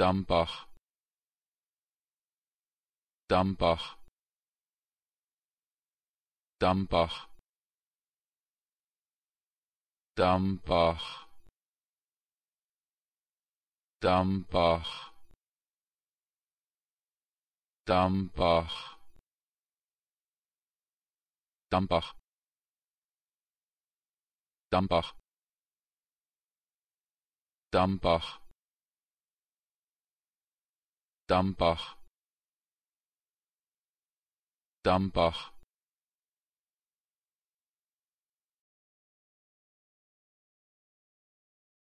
Dambach Dambach Dambach Dambach Dambach Dambach Dambach Dambach Dambach Dambach Dambach